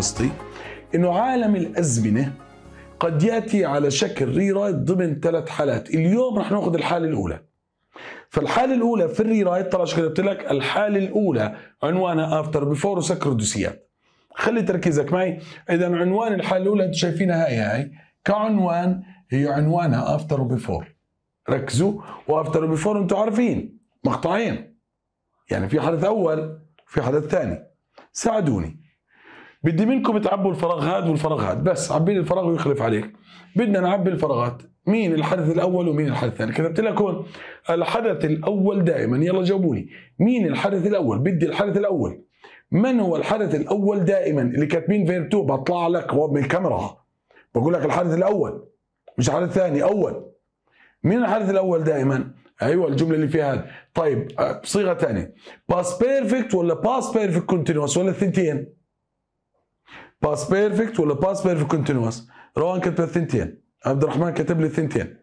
لاحظتي انه عالم الازمنه قد ياتي على شكل ري رايت ضمن ثلاث حالات اليوم رح ناخذ الحاله الاولى فالحاله الاولى في الري رايت طلع كتبت لك الحاله الاولى عنوانها افتر بيفور وسكر الدوسيات خلي تركيزك معي اذا عنوان الحاله الاولى انتم شايفينها هاي هاي كعنوان هي عنوانها افتر بيفور ركزوا وافتر بيفور انتم عارفين مقطعين يعني في حدث اول في حدث ثاني ساعدوني بدي منكم تعبوا الفراغ هذا والفراغ هذا بس عبي الفراغ ويخلف عليك بدنا نعبي الفراغات مين الحدث الاول ومين الحدث الثاني كتبت لك هون الحدث الاول دائما يلا جاوبوني مين الحدث الاول بدي الحدث الاول من هو الحدث الاول دائما اللي كاتبين فيرتو بطلع لك بالكاميرا بقول لك الحدث الاول مش الحدث الثاني اول مين الحدث الاول دائما ايوه الجمله اللي فيها هذا طيب بصيغه ثانيه باس بيرفكت ولا باس بيرفكت كونتينوس ولا الثنتين باس بيرفكت ولا باس بيرفكت كونتينوس روان كتب الثنتين عبد الرحمن كتب لي الثنتين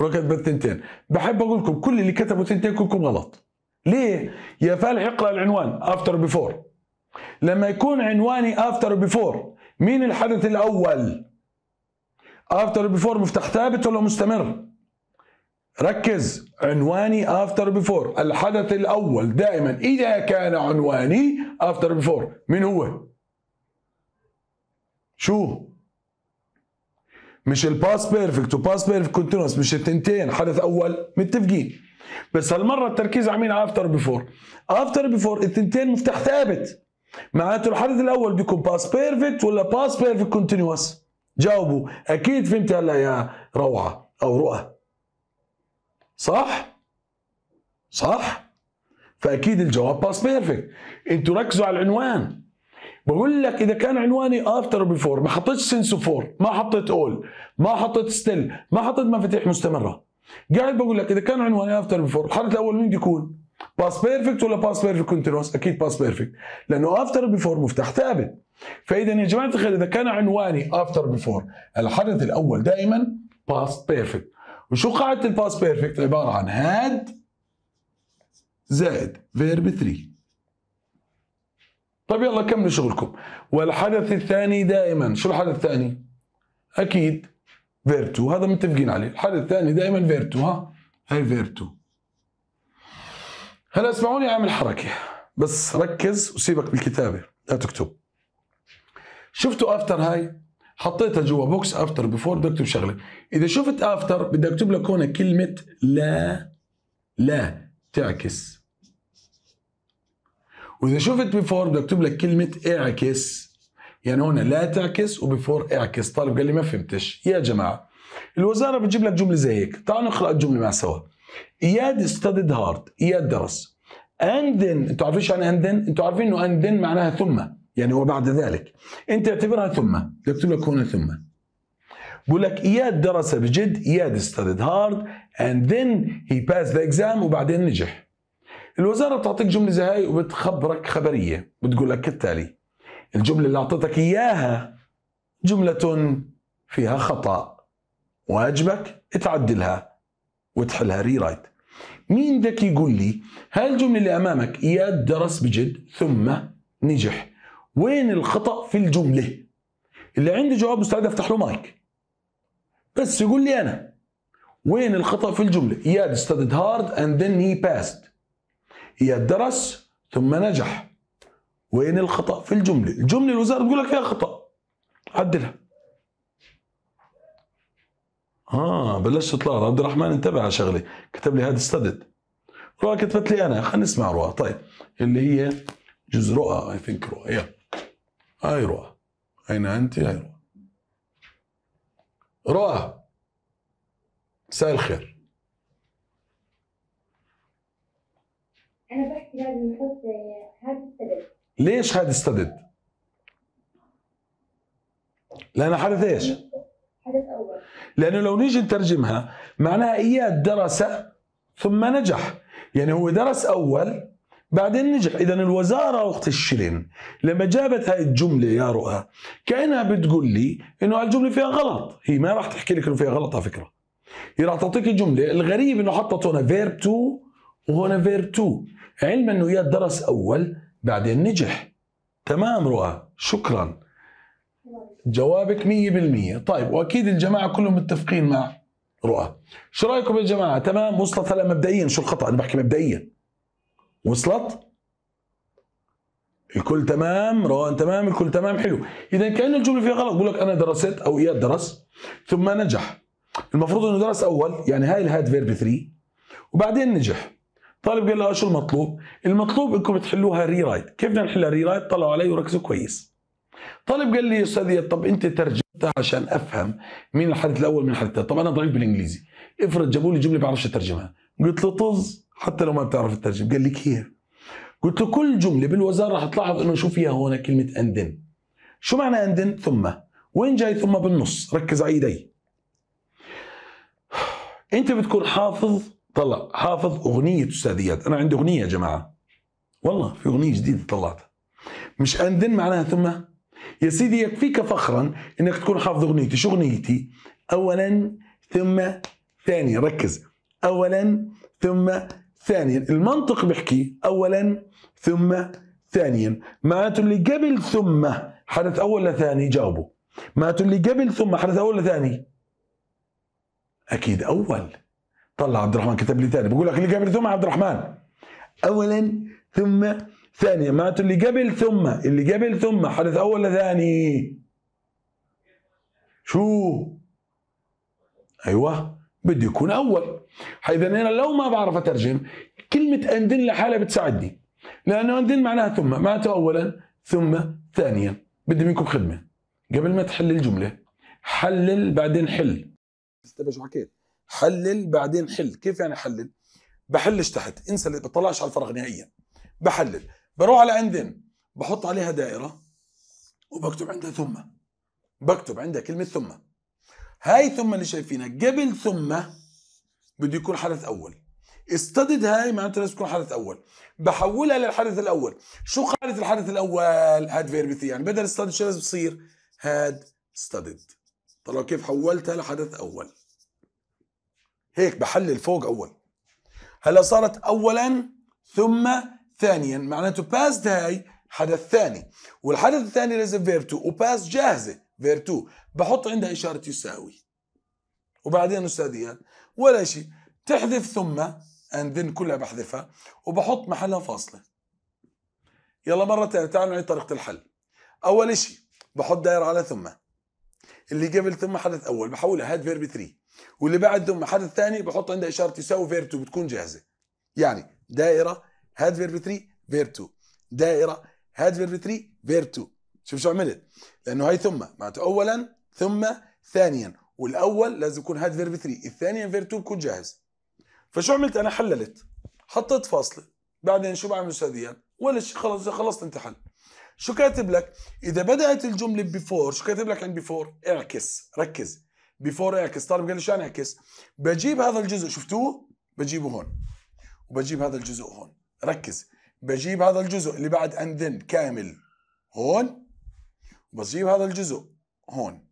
روان كتب الثنتين بحب اقول لكم كل اللي كتبوا ثنتين كلكم غلط ليه يا فالح اقرا العنوان افتر بيفور لما يكون عنواني افتر بيفور مين الحدث الاول افتر بيفور مفتاح ثابت ولا مستمر ركز عنواني افتر بيفور الحدث الاول دائما اذا كان عنواني افتر بيفور مين هو شو مش الباس بيرفكت وباس بيرفكت كونتينوس مش التنتين حدث اول متفقين بس هالمره التركيز مين افتر بيفور افتر بيفور التنتين مفتاح ثابت معناته الحدث الاول بيكون باس بيرفكت ولا باس بيرفكت كونتينوس جاوبوا اكيد فهمت هلا يا روعه او رؤى صح صح فاكيد الجواب باس بيرفكت انتوا ركزوا على العنوان بقول لك اذا كان عنواني افتر بيفور ما حطيت سنس فور ما حطيت اول ما حطيت ستيل ما حطيت مفاتيح مستمره قاعد بقول لك اذا كان عنواني افتر بيفور الحدث الاول مين بده يكون؟ باس بيرفكت ولا باس بيرفكت كونتينوس؟ اكيد باس بيرفكت لانه افتر بيفور مفتاح ثابت فاذا يا جماعه الخير اذا كان عنواني افتر بيفور الحدث الاول دائما باس بيرفكت وشو قاعده الباس بيرفكت؟ عباره عن هاد زائد فيرب 3 طيب يلا كملوا شغلكم والحدث الثاني دائما شو الحدث الثاني اكيد فيرتو هذا متفقين عليه الحدث الثاني دائما فيرتو ها هاي فيرتو هلا اسمعوني اعمل حركه بس ركز وسيبك بالكتابه لا تكتب شفتوا افتر هاي حطيتها جوا بوكس افتر بيفور بدي اكتب شغله اذا شفت افتر بدي اكتب لك هون كلمه لا لا تعكس واذا شفت بيفور بدي اكتب لك كلمه اعكس يعني هنا لا تعكس وبيفور اعكس طالب قال لي ما فهمتش يا جماعه الوزاره بتجيب لك جمله زي هيك تعالوا نقرا الجمله مع سوا اياد ستادد هارد اياد درس اندن انتوا عارفين شو يعني اندن انتوا عارفين انه اندن معناها ثم يعني وبعد ذلك انت اعتبرها ثم بكتب لك هنا ثم بقول لك اياد درس بجد اياد ستادد هارد اند ذن هي باس ذا اكزام وبعدين نجح الوزاره بتعطيك جمله زي هاي وبتخبرك خبريه بتقول لك كالتالي الجمله اللي اعطتك اياها جمله فيها خطا واجبك تعدلها وتحلها ري رايت مين بدك يقول لي هاي الجمله اللي امامك اياد درس بجد ثم نجح وين الخطا في الجمله اللي عنده جواب مستعد افتح له مايك بس يقول لي انا وين الخطا في الجمله اياد studied هارد اند ذن هي باست هي درس ثم نجح وين الخطا في الجمله الجمله الوزاره بتقول لك فيها خطا عدلها اه بلشت تطلع عبد الرحمن انتبه على شغله كتب لي هذا استدد رؤى كتبت لي انا خلينا نسمع رؤى طيب اللي هي جزء رؤى اي ثينك رؤى هي هاي رؤى اين انت هاي رؤى رؤى مساء الخير لازم نحط ليش هاد استدد؟ لأنه حدث ايش؟ حدث أول لأنه لو نيجي نترجمها معناها إياد درس ثم نجح يعني هو درس أول بعدين نجح إذا الوزارة وقت الشلن لما جابت هاي الجملة يا رؤى كأنها بتقول لي إنه هالجملة فيها غلط هي ما راح تحكي لك إنه فيها غلط على فكرة هي راح تعطيك الجملة الغريب إنه حطت هنا فيرب 2 وهنا فيرب 2 علما انه اياد درس اول بعدين نجح تمام رؤى شكرا جوابك 100% طيب واكيد الجماعه كلهم متفقين مع رؤى شو رايكم يا جماعه تمام وصلت هلا مبدئيا شو الخطا انا بحكي مبدئيا وصلت الكل تمام روان تمام الكل تمام حلو اذا كان الجمله فيها غلط بقول لك انا درست او اياد درس ثم نجح المفروض انه درس اول يعني هاي الهاد فيرب 3 وبعدين نجح طالب قال له شو المطلوب؟ المطلوب انكم تحلوها ري رايت، كيف بدنا نحلها ري رايت؟ طلعوا علي وركزوا كويس. طالب قال لي يا استاذ طب انت ترجمتها عشان افهم مين الحدث الاول من الحدث الثاني، طب انا ضعيف بالانجليزي، افرض جابوا لي جمله بعرفش اترجمها، قلت له طز حتى لو ما بتعرف تترجم، قال لي كيف؟ قلت له كل جمله بالوزاره رح تلاحظ انه شو فيها هون كلمه اندن. شو معنى اندن؟ ثم، وين جاي ثم بالنص؟ ركز على ايدي. انت بتكون حافظ طلع حافظ اغنيه استاذيات انا عندي اغنيه يا جماعه والله في اغنيه جديده طلعتها مش اندن معناها ثم يا سيدي يكفيك فخرا انك تكون حافظ اغنيتي شو اغنيتي اولا ثم ثانيا ركز اولا ثم ثانيا المنطق بحكي اولا ثم ثانيا معناته اللي قبل ثم حدث اول ولا ثاني جاوبه معناته اللي قبل ثم حدث اول ولا ثاني اكيد اول طلع عبد الرحمن كتب لي ثاني بقول لك اللي قبل ثم عبد الرحمن اولا ثم ثانيا معناته اللي قبل ثم اللي قبل ثم حدث اول ولا ثاني شو ايوه بده يكون اول حيث انا لو ما بعرف اترجم كلمه اندن لحالها بتساعدني لانه اندن معناها ثم معناته اولا ثم ثانيا بدي منكم خدمه قبل ما تحل الجمله حلل بعدين حل استبش حكيت حلل بعدين حل كيف يعني حلل بحلش تحت انسى اللي بطلعش على الفراغ نهائيا بحلل بروح على عندن بحط عليها دائره وبكتب عندها ثم بكتب عندها كلمه ثم هاي ثم اللي شايفينها قبل ثم بده يكون حدث اول استدد هاي معناته لازم تكون حدث اول بحولها للحدث الاول شو قاعده الحدث الاول هاد فيرب يعني بدل استدد شو لازم يصير هاد استدد طلعوا كيف حولتها لحدث اول هيك بحلل فوق اول هلا صارت اولا ثم ثانيا معناته باست هاي حدث ثاني والحدث الثاني لازم فيرتو وباست جاهزه فيرتو بحط عندها اشاره يساوي وبعدين استاذ ولا شيء تحذف ثم اند ذن كلها بحذفها وبحط محلها فاصله يلا مره ثانيه تعالوا نعيد طريقه الحل اول شيء بحط دائره على ثم اللي قبل ثم حدث اول بحولها هاد فيرب 3 واللي بعد ثم الثاني ثاني بحط عندها اشاره تساوي فير 2 بتكون جاهزه يعني دائره هاد فيرب 3 فير 2 دائره هاد فيرب 3 فير 2 شوف شو عملت لانه هاي ثم معناته اولا ثم ثانيا والاول لازم يكون هاد فيرب 3 الثاني فير 2 بكون جاهز فشو عملت انا حللت حطيت فاصله بعدين شو بعمل استاذيا ولا شيء خلص خلصت انت حل شو كاتب لك اذا بدات الجمله بفور شو كاتب لك عند بفور اعكس ركز بيفور اعكس طالب قال لي شو انعكس بجيب هذا الجزء شفتوه بجيبه هون وبجيب هذا الجزء هون ركز بجيب هذا الجزء اللي بعد اندن كامل هون وبجيب هذا الجزء هون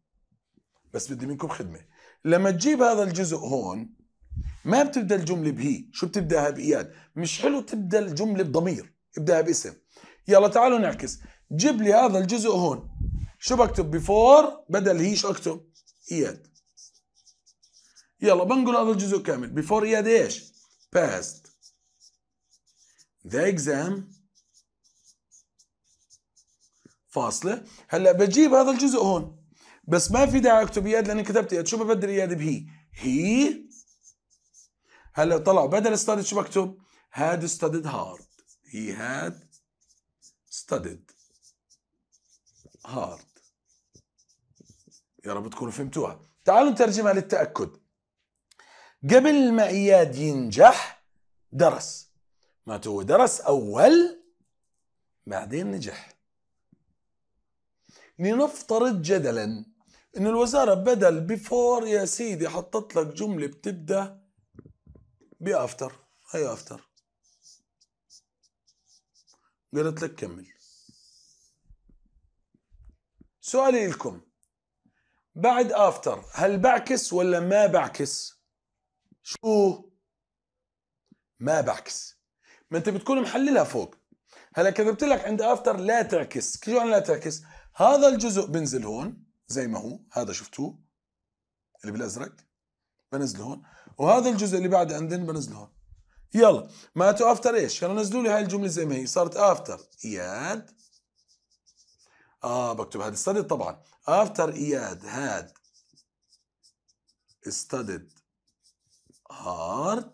بس بدي منكم خدمه لما تجيب هذا الجزء هون ما بتبدا الجمله بهي شو بتبداها باياد مش حلو تبدا الجمله بضمير ابداها باسم يلا تعالوا نعكس جيب لي هذا الجزء هون شو بكتب بفور بدل هي شو اكتب اياد يلا بنقل هذا الجزء كامل before يد ايش passed the exam فاصلة هلا بجيب هذا الجزء هون بس ما في داعي اكتب يد لاني كتبت يد شو ببدل يد بهي هي هلا طلعوا بدل studied شو بكتب had studied hard he had studied hard يا رب تكونوا فهمتوها تعالوا نترجمها للتأكد قبل ما اياد ينجح درس معناته هو درس اول بعدين نجح لنفترض جدلا ان الوزاره بدل بفور يا سيدي حطت لك جمله بتبدا بافتر هي افتر قالت لك كمل سؤالي لكم بعد افتر هل بعكس ولا ما بعكس شو ما بعكس ما انت بتكون محللها فوق هلا كتبت لك عند افتر لا تعكس شو يعني لا تعكس هذا الجزء بنزل هون زي ما هو هذا شفتوه اللي بالازرق بنزله هون وهذا الجزء اللي بعد اندن بنزله هون يلا ما تو افتر ايش يلا نزلوا لي هاي الجمله زي ما هي صارت افتر اياد اه بكتب هذا استدد طبعا افتر اياد هاد استدد hard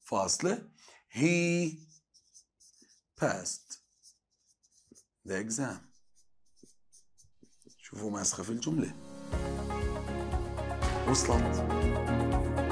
فاصلة he passed the exam شوفوا ماسخة في الجملة وصلت